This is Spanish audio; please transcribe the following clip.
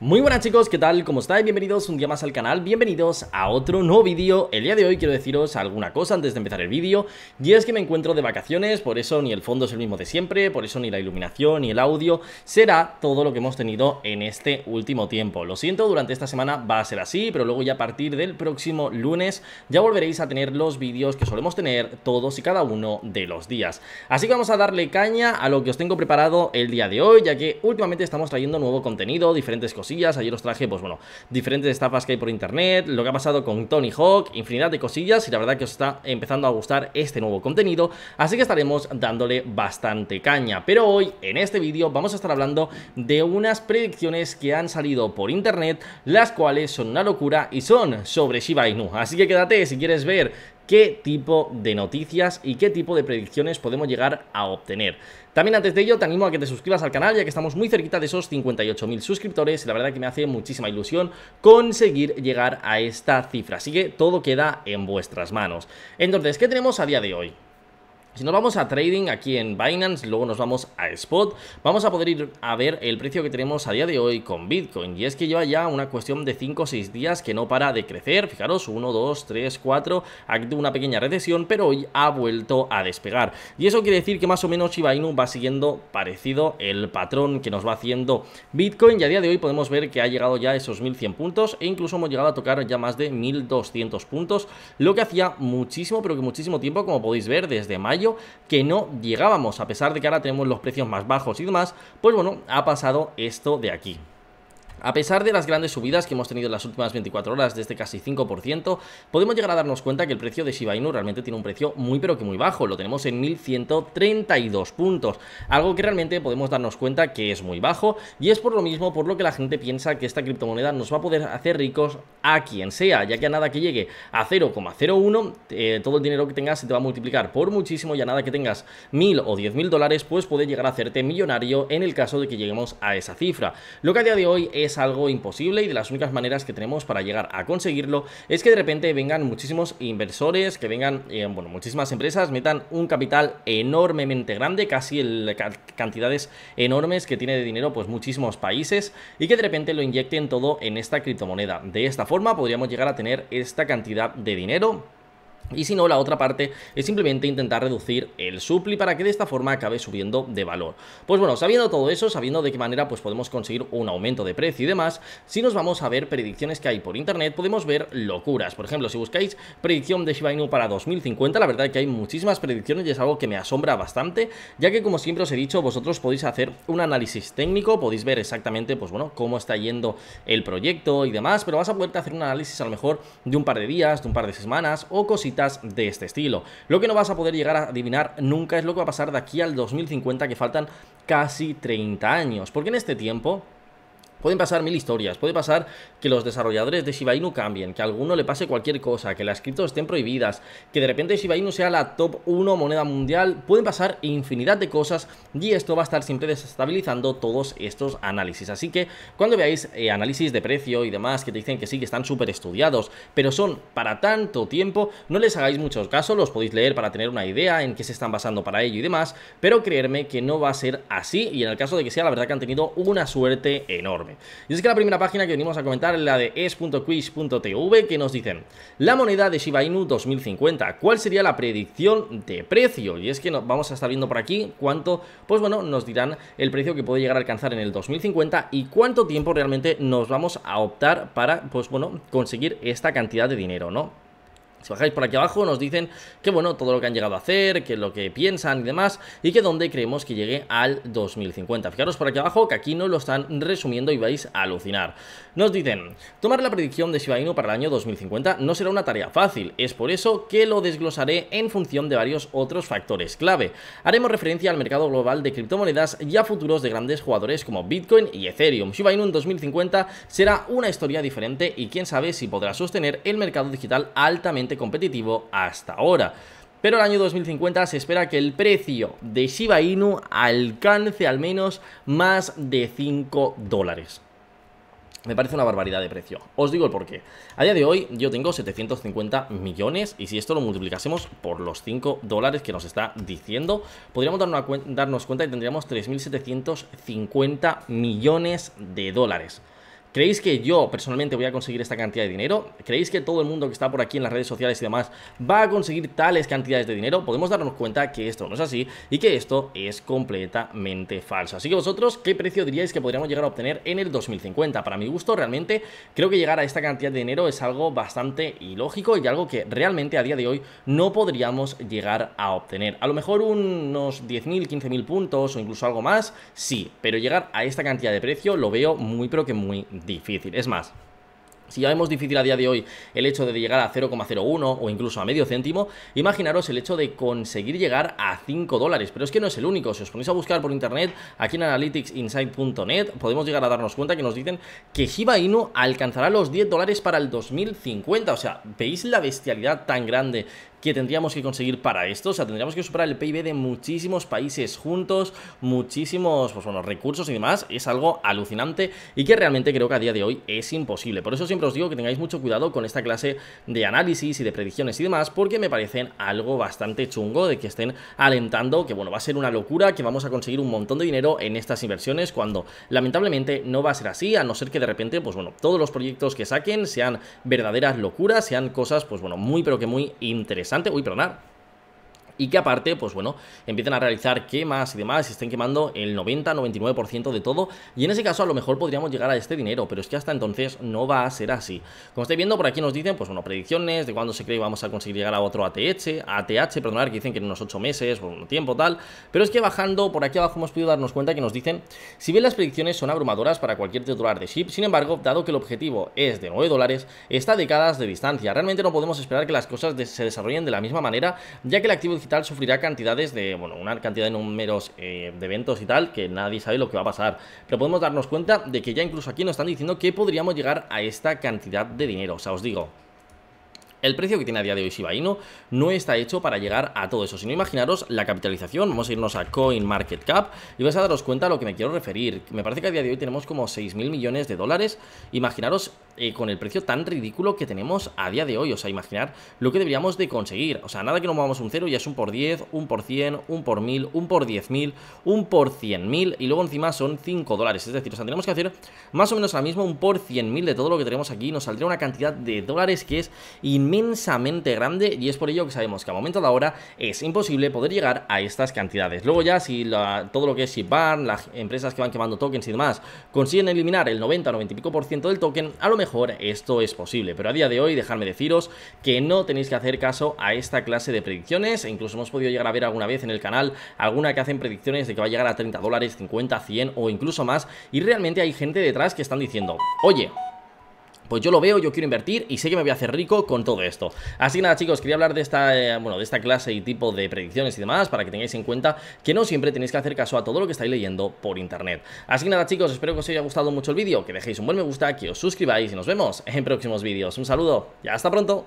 Muy buenas chicos, ¿qué tal? ¿Cómo estáis? Bienvenidos un día más al canal, bienvenidos a otro nuevo vídeo El día de hoy quiero deciros alguna cosa antes de empezar el vídeo Y es que me encuentro de vacaciones, por eso ni el fondo es el mismo de siempre Por eso ni la iluminación, ni el audio Será todo lo que hemos tenido en este último tiempo Lo siento, durante esta semana va a ser así Pero luego ya a partir del próximo lunes Ya volveréis a tener los vídeos que solemos tener todos y cada uno de los días Así que vamos a darle caña a lo que os tengo preparado el día de hoy Ya que últimamente estamos trayendo nuevo contenido, diferentes cosas cosillas. Ayer os traje, pues bueno, diferentes estafas que hay por internet, lo que ha pasado con Tony Hawk, infinidad de cosillas y la verdad que os está empezando a gustar este nuevo contenido, así que estaremos dándole bastante caña. Pero hoy, en este vídeo, vamos a estar hablando de unas predicciones que han salido por internet, las cuales son una locura y son sobre Shiba Inu. Así que quédate si quieres ver qué tipo de noticias y qué tipo de predicciones podemos llegar a obtener. También antes de ello te animo a que te suscribas al canal ya que estamos muy cerquita de esos 58.000 suscriptores y la verdad que me hace muchísima ilusión conseguir llegar a esta cifra, así que todo queda en vuestras manos. Entonces, ¿qué tenemos a día de hoy? Si nos vamos a trading aquí en Binance, luego nos vamos a Spot, vamos a poder ir a ver el precio que tenemos a día de hoy con Bitcoin. Y es que lleva ya una cuestión de 5 o 6 días que no para de crecer. Fijaros, 1, 2, 3, 4, ha una pequeña recesión, pero hoy ha vuelto a despegar. Y eso quiere decir que más o menos Shiba Inu va siguiendo parecido el patrón que nos va haciendo Bitcoin. Y a día de hoy podemos ver que ha llegado ya a esos 1100 puntos e incluso hemos llegado a tocar ya más de 1200 puntos, lo que hacía muchísimo, pero que muchísimo tiempo, como podéis ver, desde mayo que no llegábamos, a pesar de que ahora tenemos los precios más bajos y demás, pues bueno, ha pasado esto de aquí. A pesar de las grandes subidas que hemos tenido en las últimas 24 horas de este casi 5%, podemos llegar a darnos cuenta que el precio de Shiba Inu realmente tiene un precio muy pero que muy bajo, lo tenemos en 1132 puntos, algo que realmente podemos darnos cuenta que es muy bajo y es por lo mismo por lo que la gente piensa que esta criptomoneda nos va a poder hacer ricos a quien sea, ya que a nada que llegue a 0,01, eh, todo el dinero que tengas se te va a multiplicar por muchísimo y a nada que tengas 1000 o 10.000 mil dólares, pues puede llegar a hacerte millonario en el caso de que lleguemos a esa cifra. Lo que a día de hoy es es algo imposible y de las únicas maneras que tenemos para llegar a conseguirlo es que de repente vengan muchísimos inversores, que vengan, eh, bueno, muchísimas empresas, metan un capital enormemente grande, casi el, cantidades enormes que tiene de dinero pues muchísimos países y que de repente lo inyecten todo en esta criptomoneda. De esta forma podríamos llegar a tener esta cantidad de dinero y si no, la otra parte es simplemente intentar reducir el supli para que de esta forma acabe subiendo de valor. Pues bueno, sabiendo todo eso, sabiendo de qué manera pues podemos conseguir un aumento de precio y demás, si nos vamos a ver predicciones que hay por internet, podemos ver locuras. Por ejemplo, si buscáis predicción de Shiba Inu para 2050, la verdad que hay muchísimas predicciones y es algo que me asombra bastante, ya que como siempre os he dicho, vosotros podéis hacer un análisis técnico, podéis ver exactamente pues bueno, cómo está yendo el proyecto y demás, pero vas a poder hacer un análisis a lo mejor de un par de días, de un par de semanas o cositas de este estilo. Lo que no vas a poder llegar a adivinar nunca es lo que va a pasar de aquí al 2050, que faltan casi 30 años, porque en este tiempo Pueden pasar mil historias, puede pasar que los desarrolladores de Shiba Inu cambien, que a alguno le pase cualquier cosa, que las criptos estén prohibidas, que de repente Shiba Inu sea la top 1 moneda mundial, pueden pasar infinidad de cosas y esto va a estar siempre desestabilizando todos estos análisis. Así que cuando veáis eh, análisis de precio y demás que te dicen que sí, que están súper estudiados, pero son para tanto tiempo, no les hagáis muchos casos, los podéis leer para tener una idea en qué se están basando para ello y demás, pero creerme que no va a ser así y en el caso de que sea, la verdad que han tenido una suerte enorme. Y es que la primera página que venimos a comentar es la de es.quiz.tv que nos dicen la moneda de Shiba Inu 2050, ¿cuál sería la predicción de precio? Y es que nos vamos a estar viendo por aquí cuánto, pues bueno, nos dirán el precio que puede llegar a alcanzar en el 2050 y cuánto tiempo realmente nos vamos a optar para, pues bueno, conseguir esta cantidad de dinero, ¿no? Si bajáis por aquí abajo nos dicen que bueno, todo lo que han llegado a hacer, que lo que piensan y demás, y que dónde creemos que llegue al 2050. Fijaros por aquí abajo que aquí nos lo están resumiendo y vais a alucinar. Nos dicen, tomar la predicción de Shiba Inu para el año 2050 no será una tarea fácil, es por eso que lo desglosaré en función de varios otros factores clave. Haremos referencia al mercado global de criptomonedas y a futuros de grandes jugadores como Bitcoin y Ethereum. Shiba Inu en 2050 será una historia diferente y quién sabe si podrá sostener el mercado digital altamente competitivo hasta ahora. Pero el año 2050 se espera que el precio de Shiba Inu alcance al menos más de 5 dólares. Me parece una barbaridad de precio. Os digo el porqué. A día de hoy yo tengo 750 millones y si esto lo multiplicásemos por los 5 dólares que nos está diciendo, podríamos darnos cuenta que tendríamos 3.750 millones de dólares. ¿Creéis que yo personalmente voy a conseguir esta cantidad de dinero? ¿Creéis que todo el mundo que está por aquí en las redes sociales y demás va a conseguir tales cantidades de dinero? Podemos darnos cuenta que esto no es así y que esto es completamente falso. Así que vosotros, ¿qué precio diríais que podríamos llegar a obtener en el 2050? Para mi gusto, realmente creo que llegar a esta cantidad de dinero es algo bastante ilógico y algo que realmente a día de hoy no podríamos llegar a obtener. A lo mejor unos 10.000, 15.000 puntos o incluso algo más, sí, pero llegar a esta cantidad de precio lo veo muy pero que muy difícil. Es más, si ya vemos difícil a día de hoy el hecho de llegar a 0,01 o incluso a medio céntimo, imaginaros el hecho de conseguir llegar a 5 dólares. Pero es que no es el único. Si os ponéis a buscar por internet, aquí en analyticsinsight.net, podemos llegar a darnos cuenta que nos dicen que Shiba Inu alcanzará los 10 dólares para el 2050. O sea, ¿veis la bestialidad tan grande que tendríamos que conseguir para esto. O sea, tendríamos que superar el PIB de muchísimos países juntos, muchísimos pues, bueno, recursos y demás. Es algo alucinante y que realmente creo que a día de hoy es imposible. Por eso siempre os digo que tengáis mucho cuidado con esta clase de análisis y de predicciones y demás, porque me parecen algo bastante chungo de que estén alentando que, bueno, va a ser una locura, que vamos a conseguir un montón de dinero en estas inversiones, cuando lamentablemente no va a ser así, a no ser que de repente, pues bueno, todos los proyectos que saquen sean verdaderas locuras, sean cosas, pues bueno, muy pero que muy interesantes. Uy, perdonad y que aparte, pues bueno, empiecen a realizar quemas y demás, y estén quemando el 90-99% de todo, y en ese caso a lo mejor podríamos llegar a este dinero, pero es que hasta entonces no va a ser así. Como estáis viendo, por aquí nos dicen, pues bueno, predicciones de cuándo se cree que vamos a conseguir llegar a otro ATH, ATH, perdonar, que dicen que en unos 8 meses, o un tiempo tal, pero es que bajando, por aquí abajo hemos podido darnos cuenta que nos dicen, si bien las predicciones son abrumadoras para cualquier titular de SHIP, sin embargo, dado que el objetivo es de 9 dólares, está décadas de distancia, realmente no podemos esperar que las cosas se desarrollen de la misma manera, ya que el activo sufrirá cantidades de, bueno, una cantidad de números eh, de eventos y tal que nadie sabe lo que va a pasar. Pero podemos darnos cuenta de que ya incluso aquí nos están diciendo que podríamos llegar a esta cantidad de dinero. O sea, os digo, el precio que tiene a día de hoy Shiba Inu no está hecho para llegar a todo eso, Si no imaginaros la capitalización, vamos a irnos a CoinMarketCap y vais a daros cuenta a lo que me quiero referir. Me parece que a día de hoy tenemos como 6.000 millones de dólares, imaginaros eh, con el precio tan ridículo que tenemos a día de hoy, o sea, imaginar lo que deberíamos de conseguir, o sea, nada que no movamos un cero ya es un por 10, un por 100, un por 1000, un por 10.000, un por 100.000 y luego encima son 5 dólares, es decir, o sea, que hacer más o menos ahora mismo un por 100.000 de todo lo que tenemos aquí, nos saldría una cantidad de dólares que es inmensa inmensamente grande y es por ello que sabemos que a momento de ahora es imposible poder llegar a estas cantidades. Luego ya si todo lo que es van las empresas que van quemando tokens y demás consiguen eliminar el 90 90 y pico por ciento del token, a lo mejor esto es posible. Pero a día de hoy dejadme deciros que no tenéis que hacer caso a esta clase de predicciones e incluso hemos podido llegar a ver alguna vez en el canal alguna que hacen predicciones de que va a llegar a 30 dólares, 50, 100 o incluso más y realmente hay gente detrás que están diciendo, oye, pues yo lo veo, yo quiero invertir y sé que me voy a hacer rico con todo esto. Así que nada, chicos, quería hablar de esta, eh, bueno, de esta clase y tipo de predicciones y demás para que tengáis en cuenta que no siempre tenéis que hacer caso a todo lo que estáis leyendo por internet. Así que nada, chicos, espero que os haya gustado mucho el vídeo, que dejéis un buen me gusta, que os suscribáis y nos vemos en próximos vídeos. Un saludo y hasta pronto.